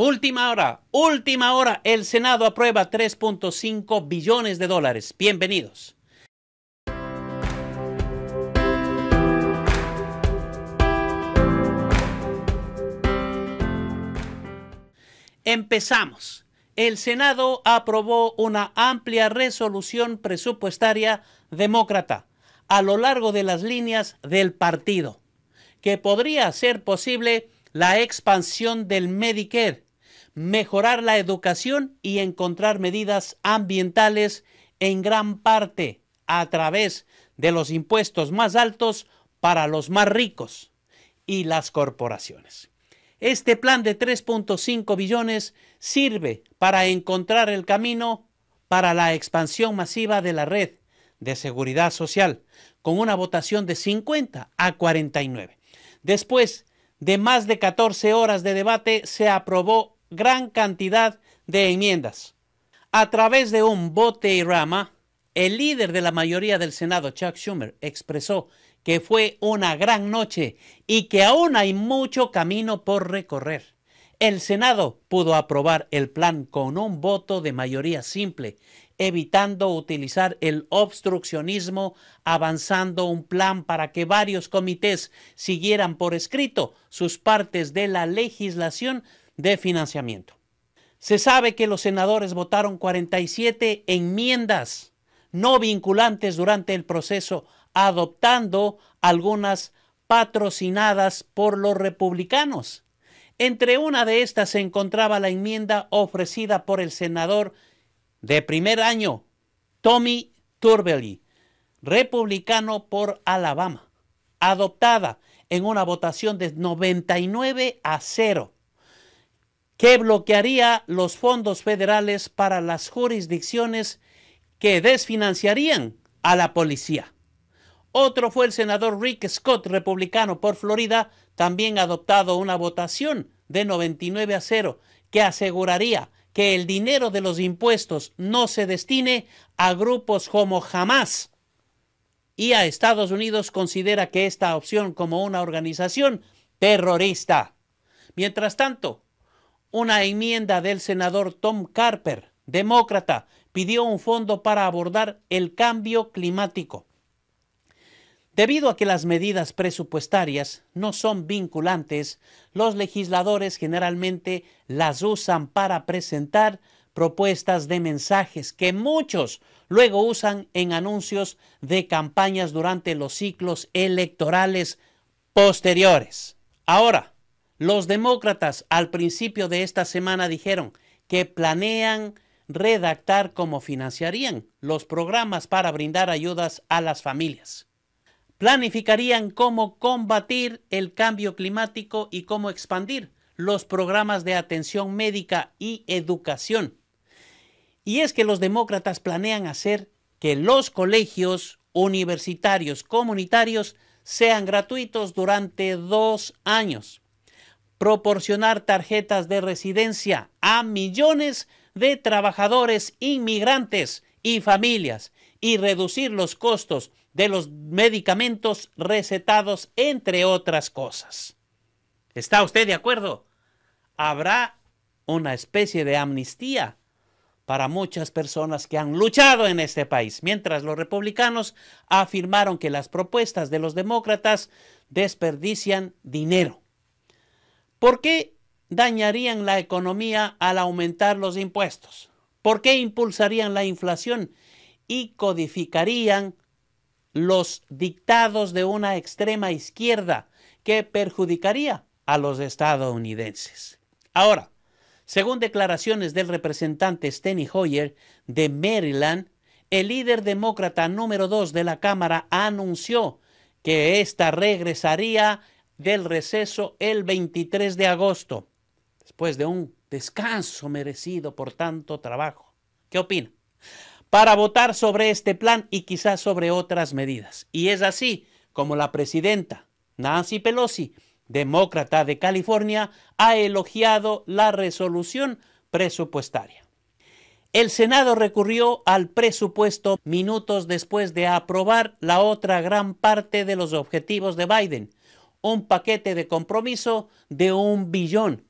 Última hora, última hora. El Senado aprueba 3.5 billones de dólares. Bienvenidos. Empezamos. El Senado aprobó una amplia resolución presupuestaria demócrata a lo largo de las líneas del partido, que podría hacer posible la expansión del Medicare mejorar la educación y encontrar medidas ambientales en gran parte a través de los impuestos más altos para los más ricos y las corporaciones. Este plan de 3.5 billones sirve para encontrar el camino para la expansión masiva de la red de seguridad social, con una votación de 50 a 49. Después de más de 14 horas de debate, se aprobó gran cantidad de enmiendas. A través de un bote y rama, el líder de la mayoría del Senado, Chuck Schumer, expresó que fue una gran noche y que aún hay mucho camino por recorrer. El Senado pudo aprobar el plan con un voto de mayoría simple, evitando utilizar el obstruccionismo, avanzando un plan para que varios comités siguieran por escrito sus partes de la legislación de financiamiento. Se sabe que los senadores votaron 47 enmiendas no vinculantes durante el proceso, adoptando algunas patrocinadas por los republicanos. Entre una de estas se encontraba la enmienda ofrecida por el senador de primer año, Tommy Turbely, republicano por Alabama, adoptada en una votación de 99 a 0 que bloquearía los fondos federales para las jurisdicciones que desfinanciarían a la policía. Otro fue el senador Rick Scott, republicano por Florida, también adoptado una votación de 99 a 0 que aseguraría que el dinero de los impuestos no se destine a grupos como Jamás Y a Estados Unidos considera que esta opción como una organización terrorista. Mientras tanto, una enmienda del senador Tom Carper, demócrata, pidió un fondo para abordar el cambio climático. Debido a que las medidas presupuestarias no son vinculantes, los legisladores generalmente las usan para presentar propuestas de mensajes que muchos luego usan en anuncios de campañas durante los ciclos electorales posteriores. Ahora, los demócratas al principio de esta semana dijeron que planean redactar cómo financiarían los programas para brindar ayudas a las familias. Planificarían cómo combatir el cambio climático y cómo expandir los programas de atención médica y educación. Y es que los demócratas planean hacer que los colegios universitarios comunitarios sean gratuitos durante dos años proporcionar tarjetas de residencia a millones de trabajadores inmigrantes y familias y reducir los costos de los medicamentos recetados, entre otras cosas. ¿Está usted de acuerdo? Habrá una especie de amnistía para muchas personas que han luchado en este país, mientras los republicanos afirmaron que las propuestas de los demócratas desperdician dinero. ¿Por qué dañarían la economía al aumentar los impuestos? ¿Por qué impulsarían la inflación y codificarían los dictados de una extrema izquierda que perjudicaría a los estadounidenses? Ahora, según declaraciones del representante Steny Hoyer de Maryland, el líder demócrata número 2 de la Cámara anunció que esta regresaría del receso el 23 de agosto, después de un descanso merecido por tanto trabajo. ¿Qué opina? Para votar sobre este plan y quizás sobre otras medidas. Y es así como la presidenta Nancy Pelosi, demócrata de California, ha elogiado la resolución presupuestaria. El Senado recurrió al presupuesto minutos después de aprobar la otra gran parte de los objetivos de Biden, un paquete de compromiso de un billón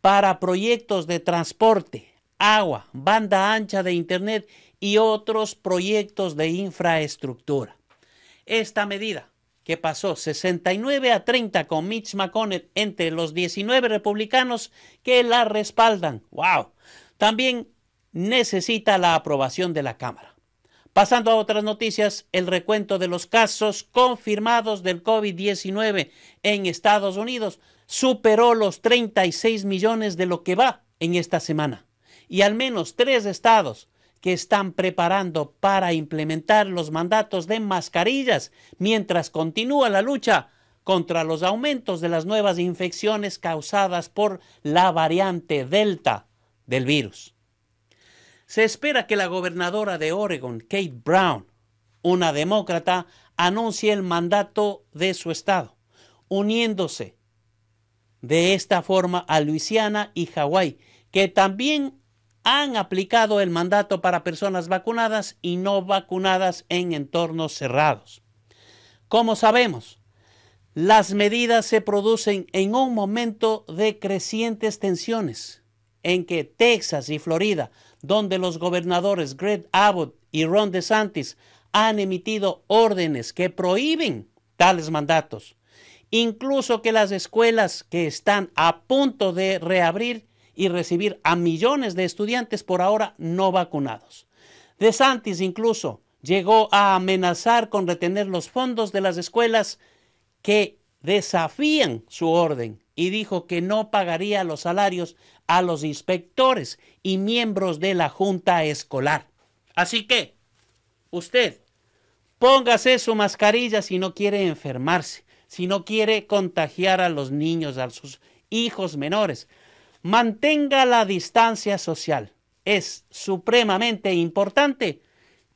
para proyectos de transporte, agua, banda ancha de Internet y otros proyectos de infraestructura. Esta medida, que pasó 69 a 30 con Mitch McConnell entre los 19 republicanos que la respaldan, wow, también necesita la aprobación de la Cámara. Pasando a otras noticias, el recuento de los casos confirmados del COVID-19 en Estados Unidos superó los 36 millones de lo que va en esta semana. Y al menos tres estados que están preparando para implementar los mandatos de mascarillas mientras continúa la lucha contra los aumentos de las nuevas infecciones causadas por la variante Delta del virus. Se espera que la gobernadora de Oregon, Kate Brown, una demócrata, anuncie el mandato de su estado, uniéndose de esta forma a Luisiana y Hawái, que también han aplicado el mandato para personas vacunadas y no vacunadas en entornos cerrados. Como sabemos, las medidas se producen en un momento de crecientes tensiones en que Texas y Florida donde los gobernadores Greg Abbott y Ron DeSantis han emitido órdenes que prohíben tales mandatos, incluso que las escuelas que están a punto de reabrir y recibir a millones de estudiantes por ahora no vacunados. DeSantis incluso llegó a amenazar con retener los fondos de las escuelas que desafían su orden y dijo que no pagaría los salarios a los inspectores y miembros de la junta escolar. Así que, usted, póngase su mascarilla si no quiere enfermarse, si no quiere contagiar a los niños, a sus hijos menores. Mantenga la distancia social. Es supremamente importante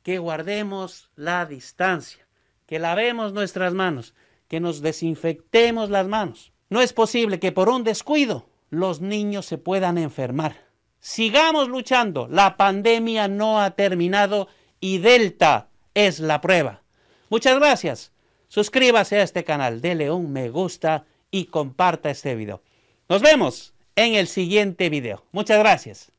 que guardemos la distancia, que lavemos nuestras manos, que nos desinfectemos las manos. No es posible que por un descuido los niños se puedan enfermar. Sigamos luchando. La pandemia no ha terminado y Delta es la prueba. Muchas gracias. Suscríbase a este canal, dele un me gusta y comparta este video. Nos vemos en el siguiente video. Muchas gracias.